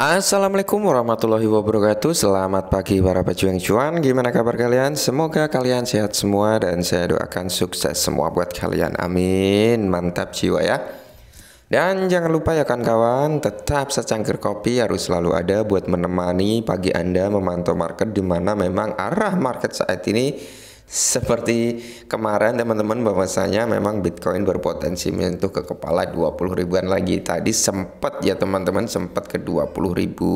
Assalamualaikum warahmatullahi wabarakatuh Selamat pagi para pejuang cuan Gimana kabar kalian? Semoga kalian sehat semua Dan saya doakan sukses semua buat kalian Amin Mantap jiwa ya Dan jangan lupa ya kan kawan Tetap secangkir kopi harus selalu ada Buat menemani pagi anda memantau market Dimana memang arah market saat ini seperti kemarin teman-teman bahwasanya memang Bitcoin berpotensi menyentuh ke kepala 20 ribuan lagi tadi sempat ya teman-teman sempat ke 20 ribu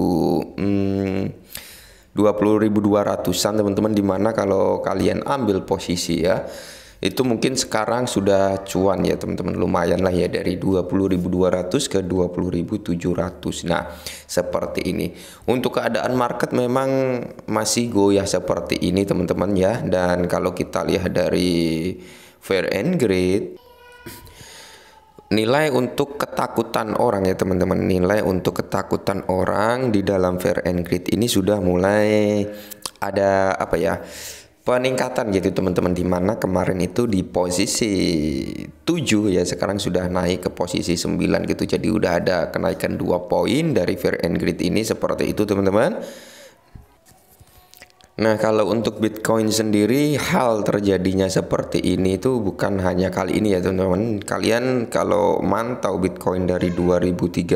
hmm, dua an teman-teman dimana kalau kalian ambil posisi ya itu mungkin sekarang sudah cuan ya teman-teman lumayan lah ya dari 20.200 ke 20.700 nah seperti ini untuk keadaan market memang masih goyah seperti ini teman-teman ya dan kalau kita lihat dari fair and grade nilai untuk ketakutan orang ya teman-teman nilai untuk ketakutan orang di dalam fair and grade ini sudah mulai ada apa ya peningkatan gitu teman-teman di mana kemarin itu di posisi 7 ya sekarang sudah naik ke posisi 9 gitu jadi udah ada kenaikan dua poin dari fair and grid ini seperti itu teman-teman Nah, kalau untuk Bitcoin sendiri, hal terjadinya seperti ini itu bukan hanya kali ini ya, teman-teman. Kalian kalau mantau Bitcoin dari 2013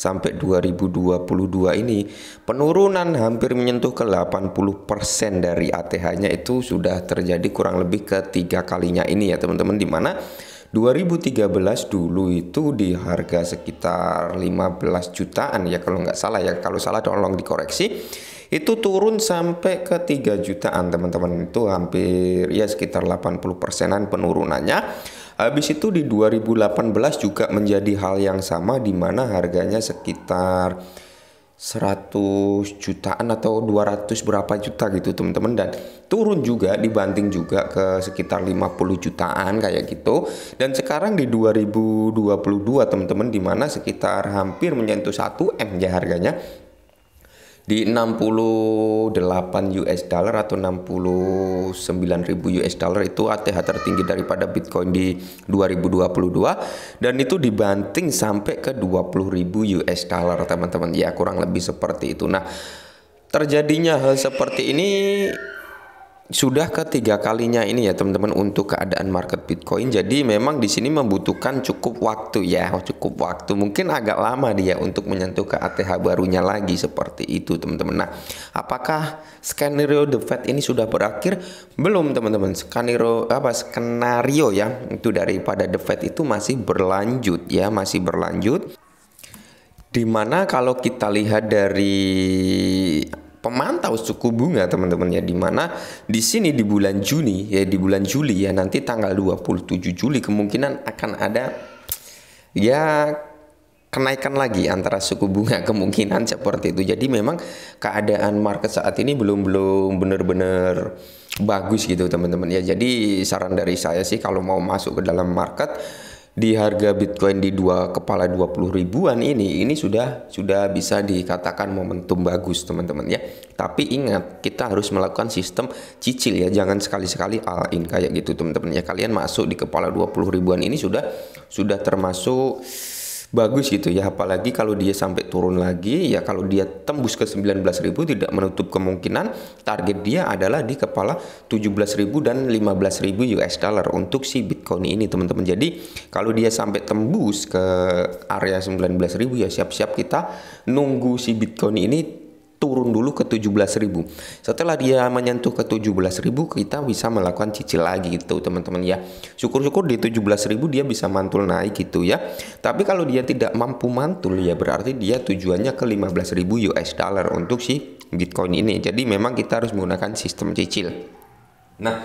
sampai 2022 ini, penurunan hampir menyentuh ke 80% dari ATH-nya itu sudah terjadi kurang lebih ketiga kalinya ini ya, teman-teman. Dimana 2013 dulu itu di harga sekitar 15 jutaan ya kalau nggak salah ya kalau salah tolong dikoreksi itu turun sampai ke 3 jutaan teman-teman itu hampir ya sekitar 80 persenan penurunannya Habis itu di 2018 juga menjadi hal yang sama di mana harganya sekitar 100 jutaan atau 200 berapa juta gitu teman-teman dan turun juga dibanting juga ke sekitar 50 jutaan kayak gitu dan sekarang di 2022 teman-teman dimana sekitar hampir menyentuh 1 M ya harganya di 68 US dollar atau ribu US dollar itu ATH tertinggi daripada Bitcoin di 2022 dan itu dibanting sampai ke ribu US dollar teman-teman ya kurang lebih seperti itu nah terjadinya hal seperti ini sudah ketiga kalinya ini ya teman-teman untuk keadaan market Bitcoin. Jadi memang di sini membutuhkan cukup waktu ya, oh, cukup waktu. Mungkin agak lama dia untuk menyentuh ke ATH barunya lagi seperti itu teman-teman. Nah, apakah skenario The Fed ini sudah berakhir? Belum teman-teman. Skenario apa skenario ya itu daripada The Fed itu masih berlanjut ya, masih berlanjut. Dimana kalau kita lihat dari pemantau suku bunga teman-teman ya di mana di sini di bulan Juni ya di bulan Juli ya nanti tanggal 27 Juli kemungkinan akan ada ya kenaikan lagi antara suku bunga kemungkinan seperti itu. Jadi memang keadaan market saat ini belum belum benar-benar bagus gitu teman-teman ya. Jadi saran dari saya sih kalau mau masuk ke dalam market di harga Bitcoin di dua kepala 20 ribuan ini ini sudah sudah bisa dikatakan momentum bagus teman-teman ya. Tapi ingat kita harus melakukan sistem cicil ya, jangan sekali-sekali all in kayak gitu teman-teman ya. Kalian masuk di kepala 20 ribuan ini sudah sudah termasuk bagus gitu ya apalagi kalau dia sampai turun lagi ya kalau dia tembus ke 19.000 tidak menutup kemungkinan target dia adalah di kepala 17.000 dan 15.000 US dollar untuk si Bitcoin ini teman-teman jadi kalau dia sampai tembus ke area 19.000 ya siap-siap kita nunggu si Bitcoin ini turun dulu ke 17.000. Setelah dia menyentuh ke 17.000 kita bisa melakukan cicil lagi gitu teman-teman ya. Syukur-syukur di 17.000 dia bisa mantul naik gitu ya. Tapi kalau dia tidak mampu mantul ya berarti dia tujuannya ke 15.000 US dollar untuk si Bitcoin ini. Jadi memang kita harus menggunakan sistem cicil. Nah,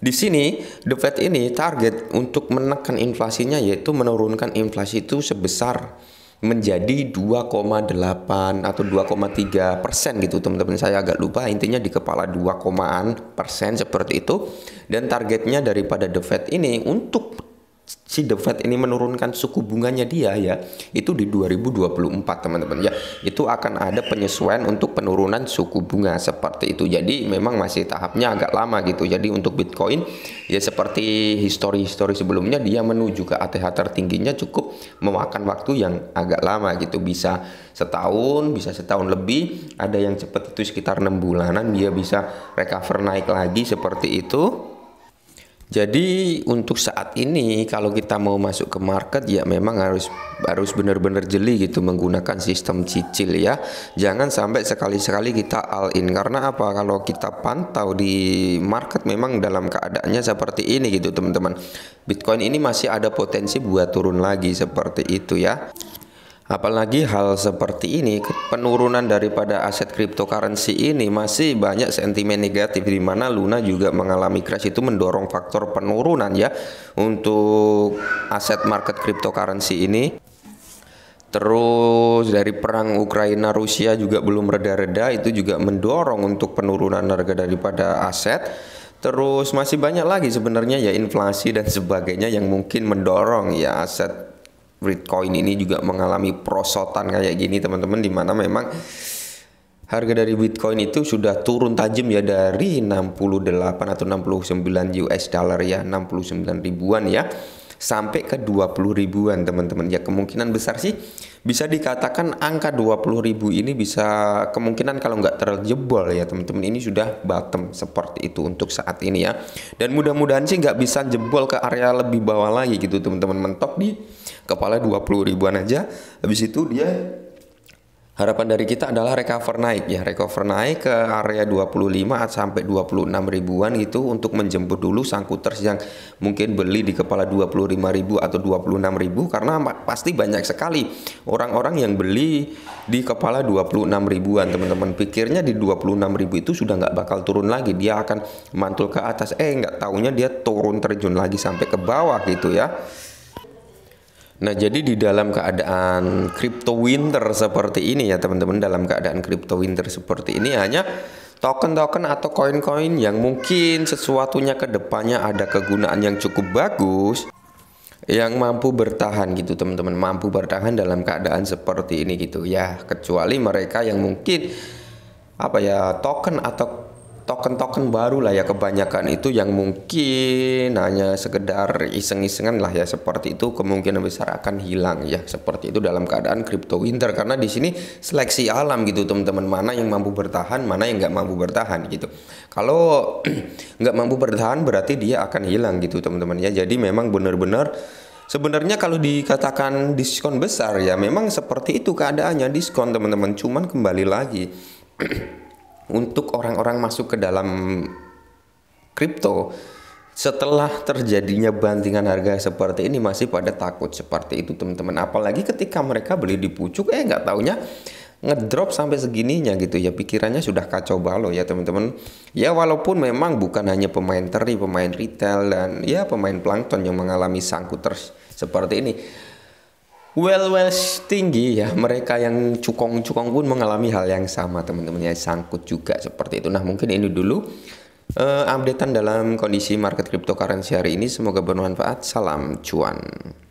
di sini The Fed ini target untuk menekan inflasinya yaitu menurunkan inflasi itu sebesar menjadi 2,8 atau 2,3 persen gitu teman-teman saya agak lupa intinya di kepala 2,an persen seperti itu dan targetnya daripada The Fed ini untuk si The Fed ini menurunkan suku bunganya dia ya itu di 2024 teman-teman ya itu akan ada penyesuaian untuk penurunan suku bunga seperti itu jadi memang masih tahapnya agak lama gitu jadi untuk Bitcoin ya seperti histori-histori sebelumnya dia menuju ke ATH tertingginya cukup memakan waktu yang agak lama gitu bisa setahun bisa setahun lebih ada yang cepat itu sekitar enam bulanan dia bisa recover naik lagi seperti itu jadi untuk saat ini kalau kita mau masuk ke market ya memang harus harus benar-benar jeli gitu menggunakan sistem cicil ya. Jangan sampai sekali-sekali kita all in karena apa? Kalau kita pantau di market memang dalam keadaannya seperti ini gitu teman-teman. Bitcoin ini masih ada potensi buat turun lagi seperti itu ya. Apalagi hal seperti ini, penurunan daripada aset cryptocurrency ini masih banyak sentimen negatif di mana Luna juga mengalami crash itu mendorong faktor penurunan ya untuk aset market cryptocurrency ini. Terus dari perang Ukraina Rusia juga belum reda-reda itu juga mendorong untuk penurunan harga daripada aset. Terus masih banyak lagi sebenarnya ya inflasi dan sebagainya yang mungkin mendorong ya aset Bitcoin ini juga mengalami prosotan kayak gini teman-teman di mana memang harga dari Bitcoin itu sudah turun tajam ya dari 68 atau 69 US dollar ya 69 ribuan ya sampai ke 20 ribuan teman-teman ya kemungkinan besar sih bisa dikatakan angka 20.000 ini bisa kemungkinan kalau nggak terjebol ya teman-teman ini sudah bottom seperti itu untuk saat ini ya dan mudah-mudahan sih nggak bisa jebol ke area lebih bawah lagi gitu teman-teman mentok di kepala 20 ribuan aja habis itu dia Harapan dari kita adalah recover naik ya, recover naik ke area 25 sampai 26 ribuan gitu untuk menjemput dulu sangkuters yang mungkin beli di kepala 25 ribu atau 26 ribu karena pasti banyak sekali orang-orang yang beli di kepala 26 ribuan teman-teman pikirnya di 26 ribu itu sudah nggak bakal turun lagi dia akan mantul ke atas eh nggak taunya dia turun terjun lagi sampai ke bawah gitu ya Nah, jadi di dalam keadaan crypto winter seperti ini ya teman-teman, dalam keadaan crypto winter seperti ini hanya token-token atau koin-koin yang mungkin sesuatunya ke depannya ada kegunaan yang cukup bagus yang mampu bertahan gitu teman-teman, mampu bertahan dalam keadaan seperti ini gitu ya, kecuali mereka yang mungkin apa ya token atau token-token baru lah ya kebanyakan itu yang mungkin hanya sekedar iseng-isengan lah ya seperti itu kemungkinan besar akan hilang ya seperti itu dalam keadaan crypto winter karena di sini seleksi alam gitu teman-teman mana yang mampu bertahan mana yang nggak mampu bertahan gitu kalau nggak mampu bertahan berarti dia akan hilang gitu teman-teman ya jadi memang benar-benar Sebenarnya kalau dikatakan diskon besar ya memang seperti itu keadaannya diskon teman-teman cuman kembali lagi untuk orang-orang masuk ke dalam kripto setelah terjadinya bantingan harga seperti ini masih pada takut seperti itu teman-teman apalagi ketika mereka beli di pucuk eh nggak taunya ngedrop sampai segininya gitu ya pikirannya sudah kacau balau ya teman-teman ya walaupun memang bukan hanya pemain teri pemain retail dan ya pemain plankton yang mengalami sangkut seperti ini well well tinggi ya mereka yang cukong-cukong pun mengalami hal yang sama teman-teman ya sangkut juga seperti itu nah mungkin ini dulu uh, updatean dalam kondisi market cryptocurrency hari ini semoga bermanfaat salam cuan